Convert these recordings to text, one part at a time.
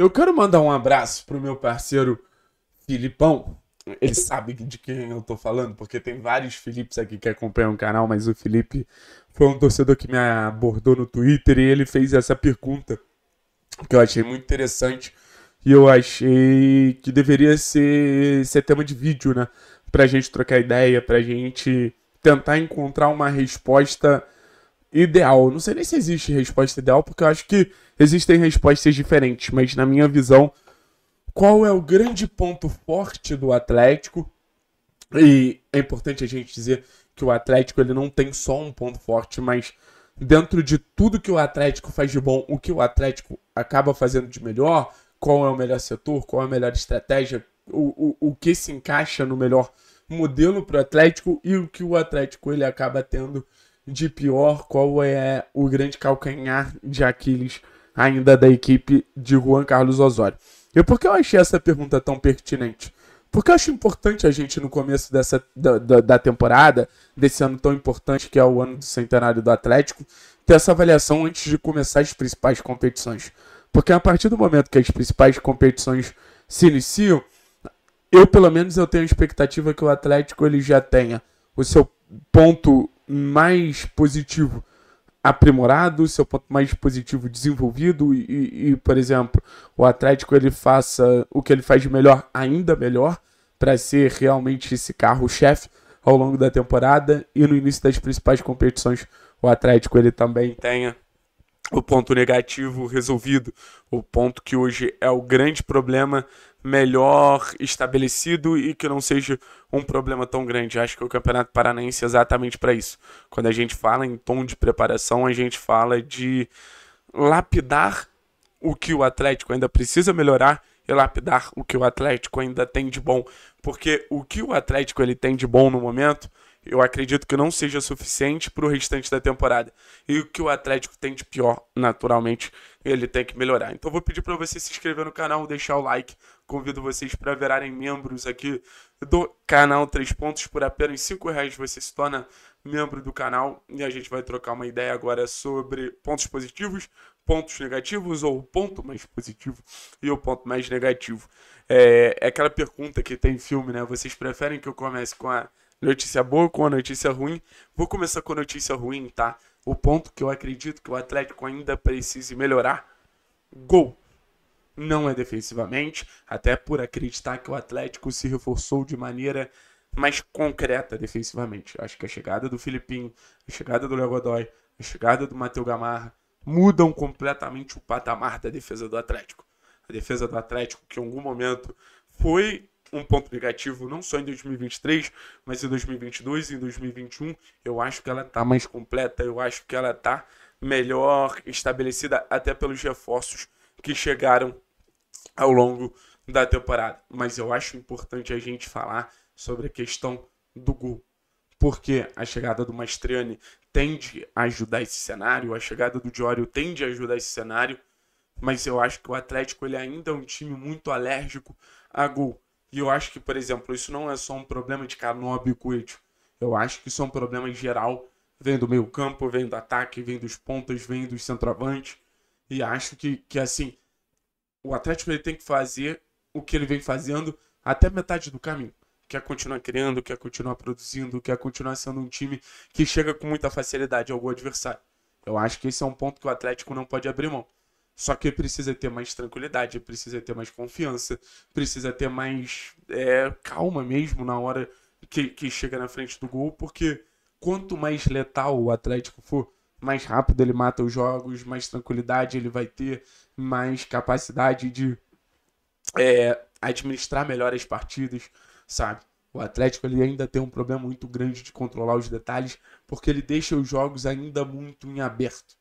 Eu quero mandar um abraço pro meu parceiro Filipão. Ele sabe de quem eu tô falando, porque tem vários Filipes aqui que acompanham o canal, mas o Felipe foi um torcedor que me abordou no Twitter e ele fez essa pergunta que eu achei muito interessante e eu achei que deveria ser, ser tema de vídeo, né? Pra gente trocar ideia, pra gente tentar encontrar uma resposta ideal. Não sei nem se existe resposta ideal, porque eu acho que existem respostas diferentes, mas na minha visão, qual é o grande ponto forte do Atlético? E é importante a gente dizer que o Atlético ele não tem só um ponto forte, mas dentro de tudo que o Atlético faz de bom, o que o Atlético acaba fazendo de melhor, qual é o melhor setor, qual é a melhor estratégia, o, o, o que se encaixa no melhor modelo para o Atlético e o que o Atlético ele acaba tendo de pior, qual é o grande calcanhar de Aquiles ainda da equipe de Juan Carlos Osório. E por que eu achei essa pergunta tão pertinente? Porque eu acho importante a gente, no começo dessa, da, da, da, temporada, desse ano tão importante que é o ano do centenário do Atlético, ter essa avaliação antes de começar as principais competições. Porque a partir do momento que as principais competições se iniciam, eu pelo menos eu tenho a expectativa que o Atlético ele já tenha o seu ponto mais positivo aprimorado, seu ponto mais positivo desenvolvido e, e, por exemplo, o Atlético ele faça o que ele faz de melhor, ainda melhor, para ser realmente esse carro-chefe ao longo da temporada e no início das principais competições o Atlético ele também tenha o ponto negativo resolvido, o ponto que hoje é o grande problema melhor estabelecido e que não seja um problema tão grande. Acho que o Campeonato Paranaense é exatamente para isso. Quando a gente fala em tom de preparação, a gente fala de lapidar o que o Atlético ainda precisa melhorar e lapidar o que o Atlético ainda tem de bom, porque o que o Atlético ele tem de bom no momento, eu acredito que não seja suficiente para o restante da temporada. E o que o Atlético tem de pior, naturalmente, ele tem que melhorar. Então vou pedir para você se inscrever no canal, deixar o like, Convido vocês para virarem membros aqui do canal Três Pontos. Por apenas cinco reais você se torna membro do canal e a gente vai trocar uma ideia agora sobre pontos positivos, pontos negativos ou o ponto mais positivo e o ponto mais negativo. É, é aquela pergunta que tem filme, né? Vocês preferem que eu comece com a notícia boa ou com a notícia ruim? Vou começar com a notícia ruim, tá? O ponto que eu acredito que o Atlético ainda precise melhorar. Gol não é defensivamente, até por acreditar que o Atlético se reforçou de maneira mais concreta defensivamente. Acho que a chegada do Filipinho, a chegada do Léo Godoy, a chegada do Matheus Gamarra mudam completamente o patamar da defesa do Atlético. A defesa do Atlético, que em algum momento foi um ponto negativo não só em 2023, mas em 2022 e em 2021, eu acho que ela está mais completa, eu acho que ela está melhor estabelecida até pelos reforços que chegaram ao longo da temporada. Mas eu acho importante a gente falar sobre a questão do gol. Porque a chegada do Mastriani tende a ajudar esse cenário, a chegada do Diório tende a ajudar esse cenário, mas eu acho que o Atlético ele ainda é um time muito alérgico a gol. E eu acho que, por exemplo, isso não é só um problema de Canobi e Coelho. Eu acho que isso é um problema em geral. Vem do meio campo, vem do ataque, vem dos pontas, vem dos centroavantes. E acho que, que assim, o Atlético ele tem que fazer o que ele vem fazendo até metade do caminho. Quer continuar criando, quer continuar produzindo, quer continuar sendo um time que chega com muita facilidade ao adversário. Eu acho que esse é um ponto que o Atlético não pode abrir mão. Só que precisa ter mais tranquilidade, precisa ter mais confiança, precisa ter mais é, calma mesmo na hora que, que chega na frente do gol, porque quanto mais letal o Atlético for, mais rápido ele mata os jogos, mais tranquilidade ele vai ter, mais capacidade de é, administrar melhor as partidas, sabe? O Atlético ele ainda tem um problema muito grande de controlar os detalhes, porque ele deixa os jogos ainda muito em aberto.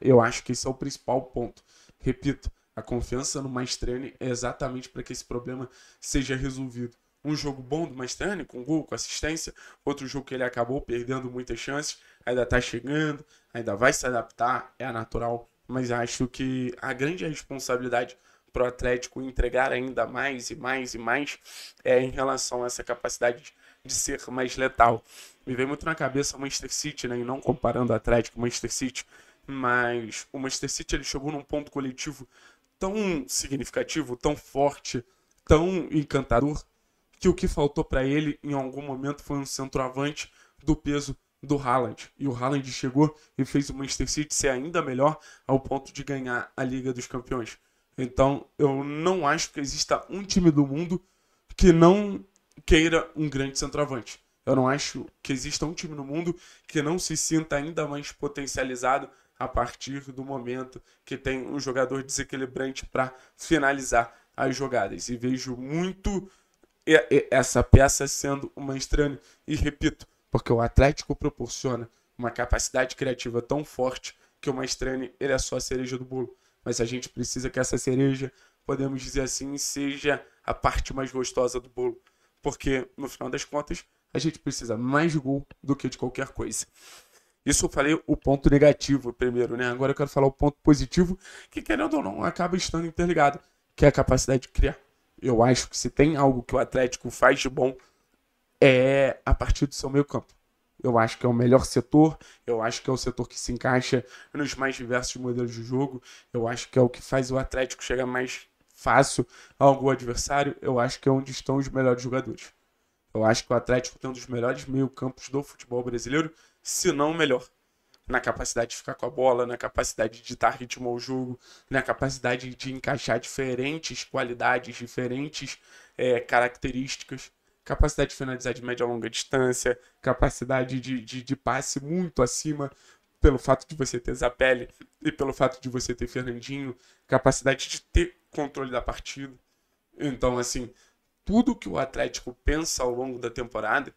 Eu acho que esse é o principal ponto. Repito, a confiança no treino é exatamente para que esse problema seja resolvido um jogo bom do Mastrani, com gol, com assistência, outro jogo que ele acabou perdendo muitas chances, ainda tá chegando, ainda vai se adaptar, é natural, mas acho que a grande responsabilidade para o Atlético entregar ainda mais e mais e mais é em relação a essa capacidade de ser mais letal. Me vem muito na cabeça o Manchester City, né? e não comparando o Atlético com o Manchester City, mas o Manchester City ele chegou num ponto coletivo tão significativo, tão forte, tão encantador, que o que faltou para ele em algum momento foi um centroavante do peso do Haaland. E o Haaland chegou e fez o Manchester City ser ainda melhor ao ponto de ganhar a Liga dos Campeões. Então, eu não acho que exista um time do mundo que não queira um grande centroavante. Eu não acho que exista um time no mundo que não se sinta ainda mais potencializado a partir do momento que tem um jogador desequilibrante para finalizar as jogadas. E vejo muito essa peça sendo uma estranha E repito, porque o Atlético proporciona uma capacidade criativa tão forte que uma estranha ele é só a cereja do bolo. Mas a gente precisa que essa cereja, podemos dizer assim, seja a parte mais gostosa do bolo. Porque, no final das contas, a gente precisa mais gol do que de qualquer coisa. Isso eu falei o ponto negativo primeiro, né? Agora eu quero falar o ponto positivo, que querendo ou não, acaba estando interligado, que é a capacidade de criar. Eu acho que se tem algo que o Atlético faz de bom é a partir do seu meio-campo. Eu acho que é o melhor setor, eu acho que é o setor que se encaixa nos mais diversos modelos de jogo, eu acho que é o que faz o Atlético chegar mais fácil ao adversário, eu acho que é onde estão os melhores jogadores. Eu acho que o Atlético tem um dos melhores meio-campos do futebol brasileiro, se não o melhor na capacidade de ficar com a bola, na capacidade de dar ritmo ao jogo, na capacidade de encaixar diferentes qualidades, diferentes é, características, capacidade de finalizar de média a longa distância, capacidade de, de, de passe muito acima pelo fato de você ter Zapelli e pelo fato de você ter Fernandinho, capacidade de ter controle da partida. Então, assim, tudo que o Atlético pensa ao longo da temporada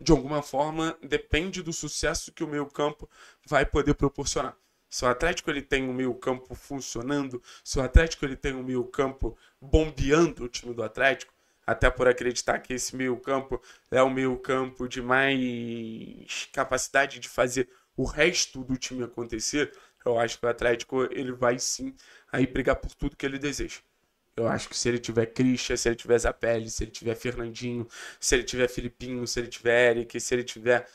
de alguma forma, depende do sucesso que o meio-campo vai poder proporcionar. Se o Atlético ele tem um meio-campo funcionando, se o Atlético ele tem um meio-campo bombeando o time do Atlético, até por acreditar que esse meio-campo é o meio-campo de mais capacidade de fazer o resto do time acontecer, eu acho que o Atlético ele vai sim aí brigar por tudo que ele deseja. Eu acho que se ele tiver Christian, se ele tiver Zapelli, se ele tiver Fernandinho, se ele tiver Filipinho, se ele tiver Eric, se ele tiver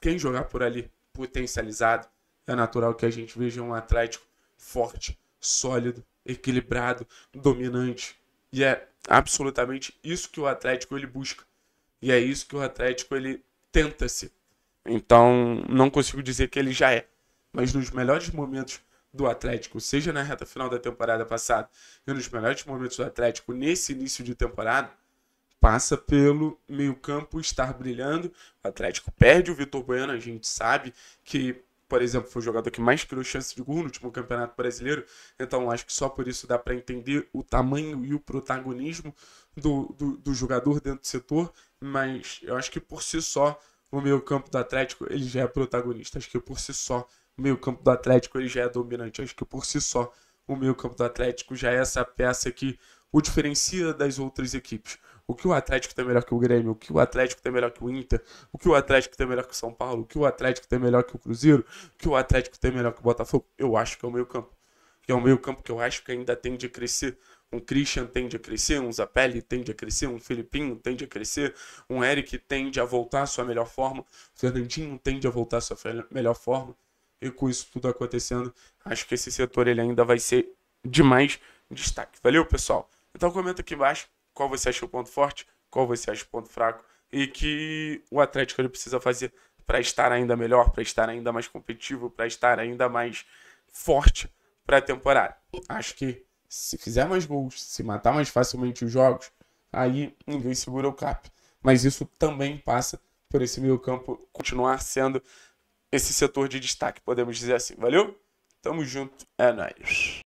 quem jogar por ali potencializado, é natural que a gente veja um Atlético forte, sólido, equilibrado, dominante. E é absolutamente isso que o Atlético ele busca. E é isso que o Atlético ele tenta se. Então, não consigo dizer que ele já é, mas nos melhores momentos do Atlético, seja na reta final da temporada passada e nos melhores momentos do Atlético nesse início de temporada, passa pelo meio-campo estar brilhando. O Atlético perde o Vitor Bueno, a gente sabe que, por exemplo, foi o jogador que mais criou chance de gol no último Campeonato Brasileiro, então acho que só por isso dá para entender o tamanho e o protagonismo do, do, do jogador dentro do setor, mas eu acho que por si só o meio-campo do Atlético ele já é protagonista, acho que por si só o meio-campo do Atlético ele já é dominante. Acho que por si só o meio-campo do Atlético já é essa peça que o diferencia das outras equipes. O que o Atlético tem melhor que o Grêmio, o que o Atlético tem melhor que o Inter, o que o Atlético tem melhor que o São Paulo, o que o Atlético tem melhor que o Cruzeiro, o que o Atlético tem melhor que o Botafogo, eu acho que é o meio-campo. Que é o meio-campo que eu acho que ainda tende a crescer. Um Christian tende a crescer, um Zapelli tende a crescer, um Filipinho tende a crescer, um Eric tende a voltar à sua melhor forma, o Fernandinho tende a voltar à sua melhor forma. E com isso tudo acontecendo, acho que esse setor ele ainda vai ser demais destaque. Valeu, pessoal? Então comenta aqui embaixo qual você acha o ponto forte, qual você acha o ponto fraco e que o Atlético ele precisa fazer para estar ainda melhor, para estar ainda mais competitivo, para estar ainda mais forte para a temporada. Acho que se fizer mais gols, se matar mais facilmente os jogos, aí ninguém segura o cap. Mas isso também passa por esse meio campo continuar sendo esse setor de destaque, podemos dizer assim. Valeu? Tamo junto, é nóis.